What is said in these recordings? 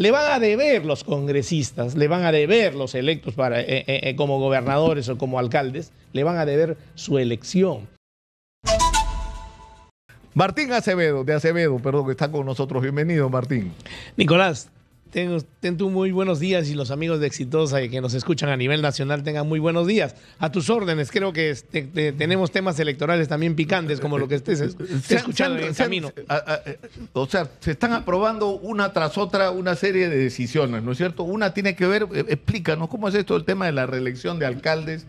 le van a deber los congresistas, le van a deber los electos para, eh, eh, eh, como gobernadores o como alcaldes, le van a deber su elección. Martín Acevedo, de Acevedo, perdón, que está con nosotros. Bienvenido, Martín. Nicolás, Ten, ten, tú muy buenos días y los amigos de Exitosa y que nos escuchan a nivel nacional tengan muy buenos días. A tus órdenes, creo que este, tenemos temas electorales también picantes, como lo que estés, escuchando en camino. o sea, se están aprobando una tras otra una serie de decisiones, ¿no es cierto? Una tiene que ver, eh, explícanos, ¿cómo es esto el tema de la reelección de alcaldes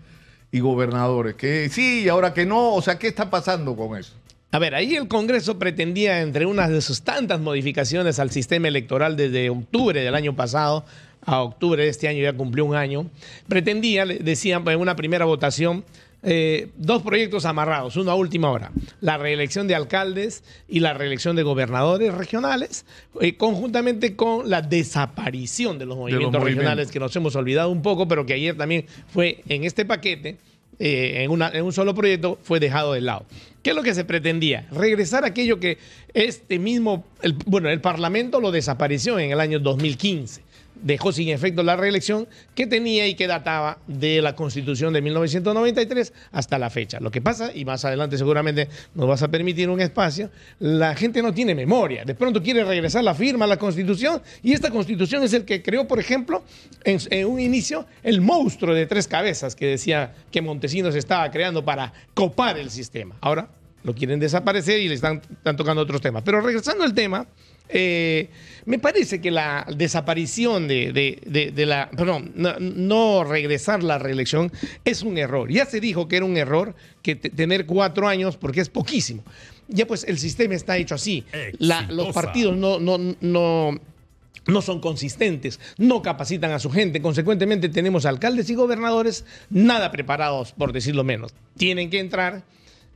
y gobernadores? Que sí, y ahora que no, o sea, ¿qué está pasando con eso? A ver, ahí el Congreso pretendía, entre unas de sus tantas modificaciones al sistema electoral desde octubre del año pasado a octubre de este año, ya cumplió un año, pretendía, decían en una primera votación, eh, dos proyectos amarrados, uno a última hora, la reelección de alcaldes y la reelección de gobernadores regionales, eh, conjuntamente con la desaparición de los movimientos regionales que nos hemos olvidado un poco, pero que ayer también fue en este paquete eh, en, un solo proyecto fue dejado de lado. ¿Qué es lo que se pretendía? Regresar aquello que este mismo, bueno, el Parlamento lo desapareció en el año 2015 dejó sin efecto la reelección que tenía y que databa de la Constitución de 1993 hasta la fecha. Lo que pasa, y más adelante seguramente nos vas a permitir un espacio, la gente no tiene memoria. De pronto quiere regresar la firma a la Constitución y esta Constitución es el que creó, por ejemplo, en, un inicio el monstruo de tres cabezas que decía que Montesinos estaba creando para copar el sistema. Ahora lo quieren desaparecer y le están, están tocando otros temas. Pero regresando al tema eh, me parece que la desaparición de, la, perdón, no, regresar regresar la reelección es un error. Ya se dijo que era un error que tener cuatro años porque es poquísimo. Ya pues el sistema está hecho así. los partidos no, no son consistentes, no capacitan a su gente. Consecuentemente tenemos alcaldes y gobernadores nada preparados, por decirlo menos. Tienen que entrar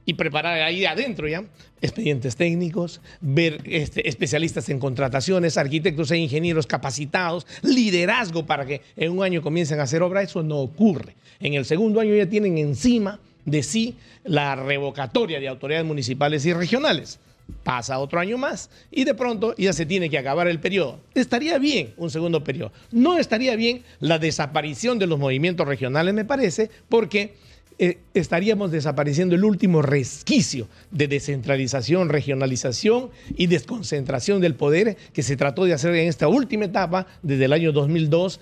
y preparar ahí adentro ya expedientes técnicos, ver este, especialistas en contrataciones, arquitectos e ingenieros capacitados, liderazgo para que en un año comiencen a hacer obra. Eso no ocurre. En el segundo año ya tienen encima de sí la revocatoria de autoridades municipales y regionales. Pasa otro año más y de pronto ya se tiene que acabar el periodo. Estaría bien un segundo periodo. No estaría bien la desaparición de los movimientos regionales, me parece, porque eh, estaríamos desapareciendo el último resquicio de descentralización, regionalización y desconcentración del poder que se trató de hacer en esta última etapa desde el año 2002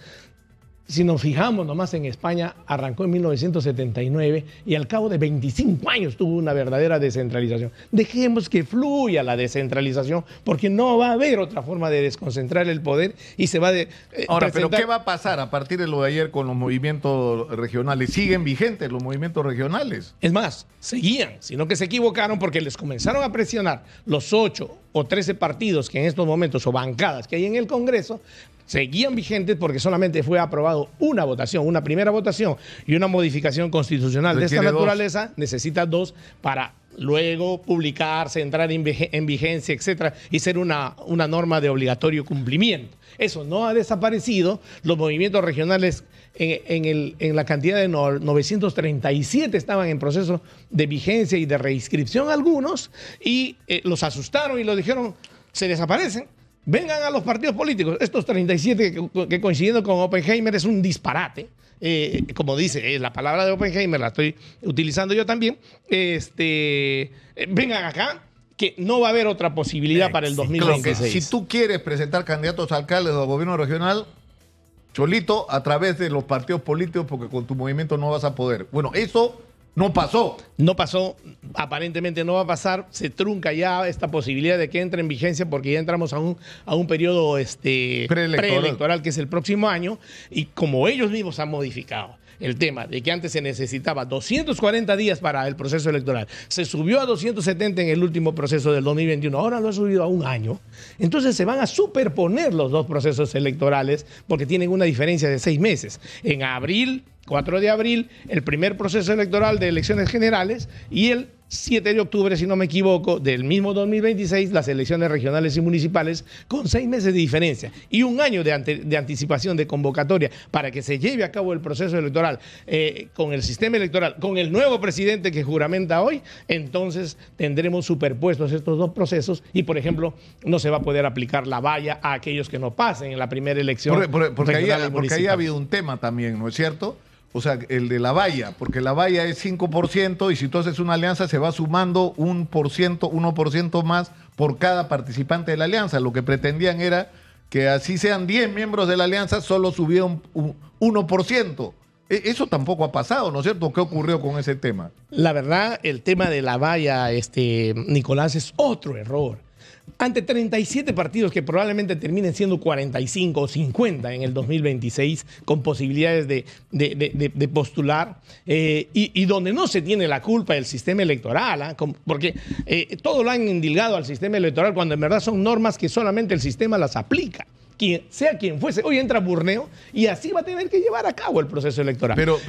si nos fijamos nomás en España, arrancó en 1979 y al cabo de 25 años tuvo una verdadera descentralización. Dejemos que fluya la descentralización porque no va a haber otra forma de desconcentrar el poder y se va a... Eh, Ahora, ¿pero qué va a pasar a partir de lo de ayer con los movimientos regionales? ¿Siguen vigentes los movimientos regionales? Es más, seguían, sino que se equivocaron porque les comenzaron a presionar los 8 o 13 partidos que en estos momentos, o bancadas que hay en el Congreso, seguían vigentes porque solamente fue aprobado una votación, una primera votación y una modificación constitucional de esta naturaleza, necesita dos para luego publicarse, entrar en vigencia, etcétera, y ser una, una norma de obligatorio cumplimiento. Eso no ha desaparecido. Los movimientos regionales en, la cantidad de 937 estaban en proceso de vigencia y de reinscripción algunos, y eh, los asustaron y los dijeron, se desaparecen Vengan a los partidos políticos. Estos 37 que, coincidiendo con Oppenheimer es un disparate. Eh, como dice eh, la palabra de Oppenheimer, la estoy utilizando yo también. Este, eh, vengan acá, que no va a haber otra posibilidad para el 2026. si tú quieres presentar candidatos a alcaldes o gobierno regional, Cholito, a través de los partidos políticos, porque con tu movimiento no vas a poder. Bueno, eso no pasó. No pasó, aparentemente no va a pasar. Se trunca ya esta posibilidad de que entre en vigencia porque ya entramos a un, a un periodo este, preelectoral. que es el próximo año y como ellos mismos han modificado el tema de que antes se necesitaba 240 días para el proceso electoral, se subió a 270 en el último proceso del 2021, ahora lo ha subido a un año, entonces se van a superponer los dos procesos electorales porque tienen una diferencia de seis meses. En abril 4 de abril, el primer proceso electoral de elecciones generales y el 7 de octubre, si no me equivoco, del mismo 2026, las elecciones regionales y municipales con seis meses de diferencia y un año de, anticipación de convocatoria para que se lleve a cabo el proceso electoral eh, con el sistema electoral, con el nuevo presidente que juramenta hoy, entonces tendremos superpuestos estos dos procesos y, por ejemplo, no se va a poder aplicar la valla a aquellos que no pasen en la primera elección. porque ahí ha habido un tema también, ¿no es cierto? o sea, el de la valla, porque la valla es 5% y si tú haces una alianza se va sumando un por ciento, 1% más por cada participante de la alianza. Lo que pretendían era que así sean 10 miembros de la alianza, solo subieron un 1%. E, eso tampoco ha pasado, ¿no es cierto? ¿Qué ocurrió con ese tema? La verdad, el tema de la valla, este, Nicolás, es otro error ante 37 partidos que probablemente terminen siendo 45 o 50 en el 2026, con posibilidades de, postular, eh, y, donde no se tiene la culpa del sistema electoral, ¿ah? porque eh, todo lo han indilgado al sistema electoral cuando en verdad son normas que solamente el sistema las aplica. Y sea quien fuese, hoy entra Burneo y así va a tener que llevar a cabo el proceso electoral. Pero,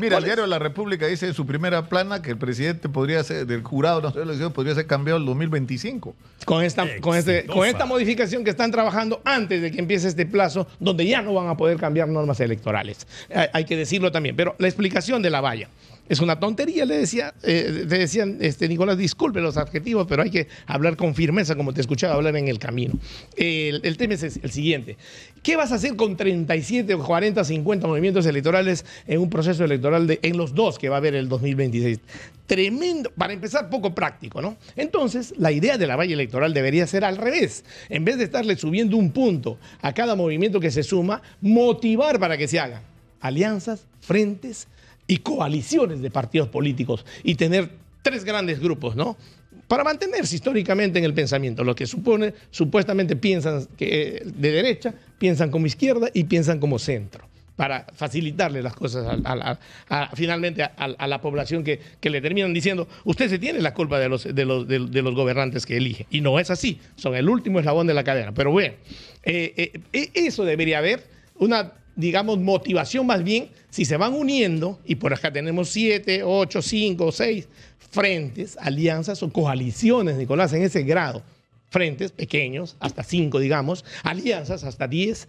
mira, el diario de la República dice en su primera plana que el presidente podría ser, del jurado de podría ser cambiado en 2025. Con esta, con, este, con esta modificación que están trabajando antes de que empiece este plazo, donde ya no van a poder cambiar normas electorales. Eh, hay que decirlo también. Pero la explicación de la valla es una tontería, le decía, eh, decían, este, Nicolás, disculpe los adjetivos, pero hay que hablar con firmeza, como te escuchaba hablar en el camino. El, tema es el siguiente. ¿Qué vas a hacer con 37, 40, 50 movimientos electorales en un proceso electoral en los dos que va a haber el 2026? Tremendo, para empezar, poco práctico, ¿no? Entonces, la idea de la valla electoral debería ser al revés. En vez de estarle subiendo un punto a cada movimiento que se suma, motivar para que se hagan alianzas, frentes, y coaliciones de partidos políticos y tener tres grandes grupos, ¿no? Para mantenerse históricamente en el pensamiento, lo que supone, supuestamente piensan que eh, de derecha, piensan como izquierda y piensan como centro para facilitarle las cosas a, finalmente a, la población que, le terminan diciendo, usted se tiene la culpa de los, de los, gobernantes que elige. Y no es así, son el último eslabón de la cadena. Pero bueno, eh, eh, e, eso debería haber una digamos, motivación más bien, si se van uniendo, y por acá tenemos siete, ocho, cinco, seis frentes, alianzas o coaliciones, Nicolás, en ese grado, frentes pequeños, hasta cinco, digamos, alianzas hasta diez,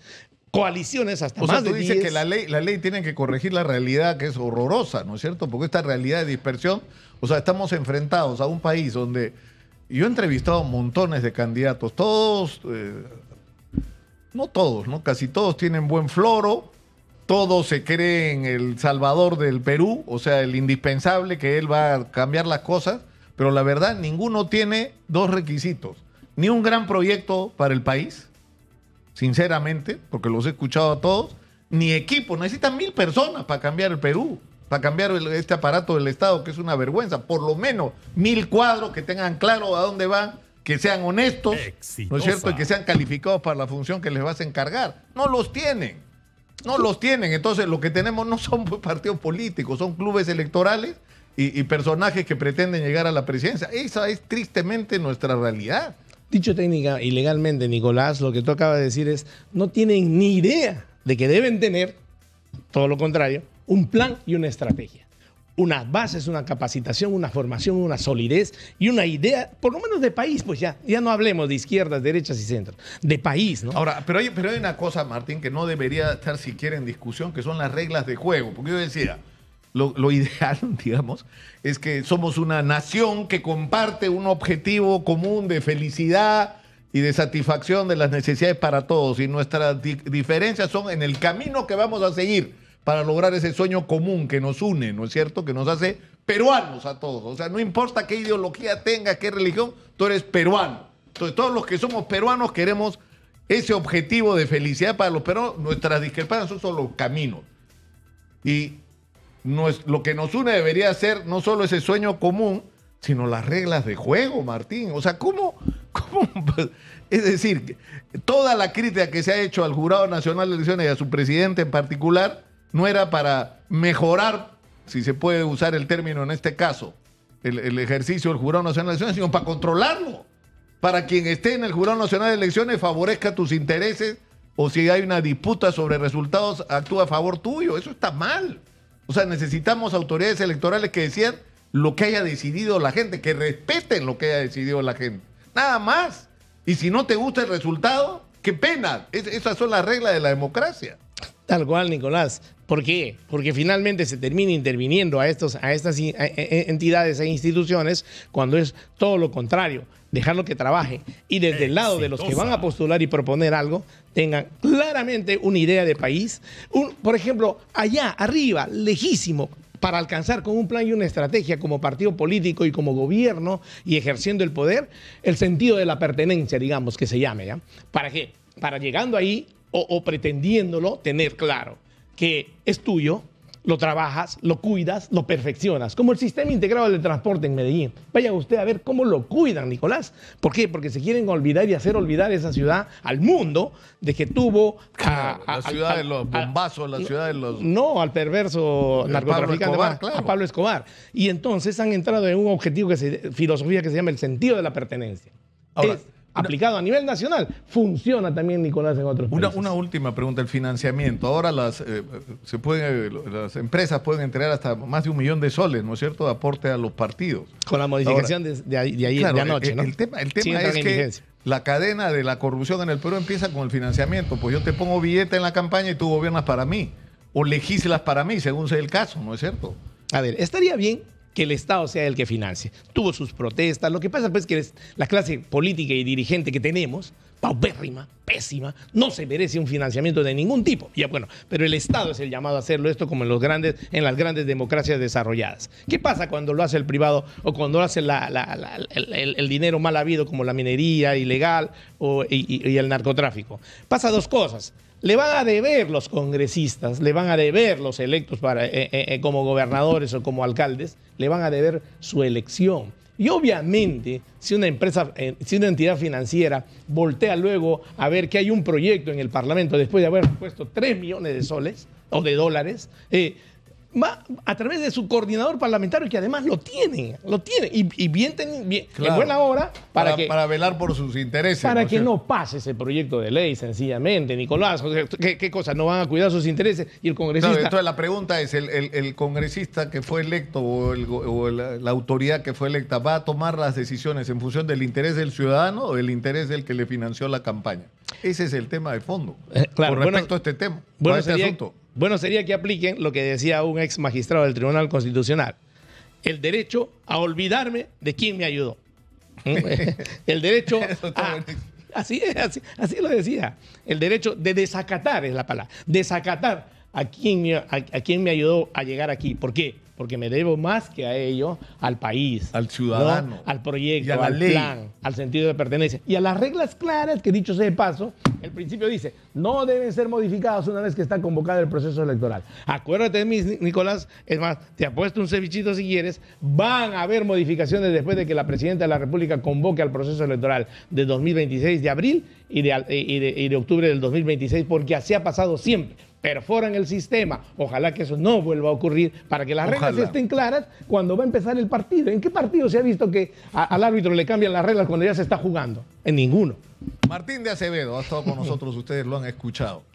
coaliciones hasta o más sea, tú dices que la ley, la ley tiene que corregir la realidad que es horrorosa, ¿no es cierto? Porque esta realidad de dispersión, o sea, estamos enfrentados a un país donde yo he entrevistado montones de candidatos, todos... Eh, no todos, ¿no? Casi todos tienen buen floro, todos se creen el salvador del Perú, o sea, el indispensable que él va a cambiar las cosas, pero la verdad ninguno tiene dos requisitos, ni un gran proyecto para el país, sinceramente, porque los he escuchado a todos, ni equipo, necesitan mil personas para cambiar el Perú, para cambiar este aparato del Estado, que es una vergüenza, por lo menos mil cuadros que tengan claro a dónde van que sean honestos, ¿no es cierto? Y que sean calificados para la función que les vas a encargar. No los tienen. No los tienen. Entonces, lo que tenemos no son partidos políticos, son clubes electorales y, y personajes que pretenden llegar a la presidencia. Esa es tristemente nuestra realidad. Dicho técnica y legalmente, Nicolás, lo que tú acabas de decir es, no tienen ni idea de que deben tener, todo lo contrario, un plan y una estrategia unas bases, una capacitación, una formación, una solidez y una idea, por lo menos de país, pues ya, ya no hablemos de izquierdas, derechas y centros, de país, ¿no? Ahora, pero hay, pero hay una cosa, Martín, que no debería estar siquiera en discusión, que son las reglas de juego, porque yo decía, lo, ideal, digamos, es que somos una nación que comparte un objetivo común de felicidad y de satisfacción de las necesidades para todos, y nuestras diferencias son en el camino que vamos a seguir para lograr ese sueño común que nos une, ¿no es cierto? Que nos hace peruanos a todos. O sea, no importa qué ideología tenga, qué religión, tú eres peruano. Entonces, todos los que somos peruanos queremos ese objetivo de felicidad para los peruanos. Nuestras discrepancias son los caminos. Y lo que nos une debería ser no solo ese sueño común, sino las reglas de juego, Martín. O sea, ¿cómo, cómo? Es decir, toda la crítica que se ha hecho al Jurado Nacional de Elecciones y a su presidente en particular no era para mejorar, si se puede usar el término en este caso, el, ejercicio del Jurado Nacional de Elecciones, sino para controlarlo. Para quien esté en el Jurado Nacional de Elecciones favorezca tus intereses o si hay una disputa sobre resultados, actúa a favor tuyo. Eso está mal. O sea, necesitamos autoridades electorales que decían lo que haya decidido la gente, que respeten lo que haya decidido la gente. Nada más. Y si no te gusta el resultado, qué pena. esas son las reglas de la democracia. Tal cual, Nicolás. ¿Por qué? Porque finalmente se termina interviniendo a, estos, a estas eh, eh, eh, entidades e instituciones cuando es todo lo contrario, dejarlo que trabaje. Y desde el lado de los que van a postular y proponer algo, tengan claramente una idea de país. por ejemplo, allá, arriba, lejísimo, para alcanzar con un plan y una estrategia como partido político y como gobierno y ejerciendo el poder, el sentido de la pertenencia, digamos, que se llame. ¿ya? ¿Para qué? Para llegando ahí o, pretendiéndolo tener claro que es tuyo, lo trabajas, lo cuidas, lo perfeccionas. Como el sistema integrado de transporte en Medellín. Vaya usted a ver cómo lo cuidan, Nicolás. ¿Por qué? Porque se quieren olvidar y hacer olvidar esa ciudad al mundo de que tuvo. A, la ciudad de los bombazos, la ciudad de los. No, al perverso narcotraficante, Pablo Escobar, a Pablo Escobar. Y entonces han entrado en un objetivo, que se, filosofía que se llama el sentido de la pertenencia. Ahora, aplicado a nivel nacional, funciona también, Nicolás, en otros países. Una, última pregunta, el financiamiento. Ahora las, eh, se pueden, las empresas pueden entregar hasta más de un millón de soles, ¿no es cierto?, de aporte a los partidos. Con la modificación de, de anoche, eh, eh, ¿no? El, tema, es que la cadena de la corrupción en el Perú empieza con el financiamiento. Pues yo te pongo billete en la campaña y tú gobiernas para mí, o legislas para mí, según sea el caso, ¿no es cierto? A ver, estaría bien que el Estado sea el que financie. Tuvo sus protestas. Lo que pasa pues que la clase política y dirigente que tenemos, paupérrima, pésima, no se merece un financiamiento de ningún tipo. Ya bueno, pero el Estado es el llamado a hacerlo esto como en los grandes, en las grandes democracias desarrolladas. ¿Qué pasa cuando lo hace el privado o cuando lo hace el, dinero mal habido como la minería ilegal y el narcotráfico? Pasa dos cosas le van a deber los congresistas, le van a deber los electos para, eh, eh, eh, como gobernadores o como alcaldes, le van a deber su elección. Y obviamente, si una empresa, si una entidad financiera voltea luego a ver que hay un proyecto en el Parlamento después de haber puesto 3 millones de soles o de dólares, a través de su coordinador parlamentario, que además lo tiene, lo tiene, y, bien, en buena hora para, que, para, velar por sus intereses. Para que no pase ese proyecto de ley, sencillamente, Nicolás. ¿qué, cosa? No van a cuidar sus intereses y el congresista. entonces la pregunta es: ¿el, congresista que fue electo o, la, autoridad que fue electa va a tomar las decisiones en función del interés del ciudadano o del interés del que le financió la campaña? Ese es el tema de fondo eh, con respecto a este tema, bueno, este asunto bueno sería que apliquen lo que decía un ex magistrado del Tribunal Constitucional, el derecho a olvidarme de quién me ayudó. ¿Mm? el derecho Así es, así, lo decía. El derecho de desacatar es la palabra. Desacatar a quién a, quien me ayudó a llegar aquí. ¿Por qué? porque me debo más que a ello al país, al ciudadano, al proyecto, al plan, al sentido de pertenencia y a las reglas claras que dicho sea de paso, el principio dice, no deben ser modificados una vez que está convocado el proceso electoral. Acuérdate, Nicolás, es más, te apuesto un cevichito si quieres, van a haber modificaciones después de que la presidenta de la República convoque al proceso electoral de 2026 de abril y de, y, octubre del 2026, porque así ha pasado siempre. Perforan el sistema. Ojalá que eso no vuelva a ocurrir para que las reglas estén claras cuando va a empezar el partido. ¿En qué partido se ha visto que al árbitro le cambian las reglas cuando ya se está jugando? En ninguno. Martín de Acevedo ha estado con nosotros, ustedes lo han escuchado.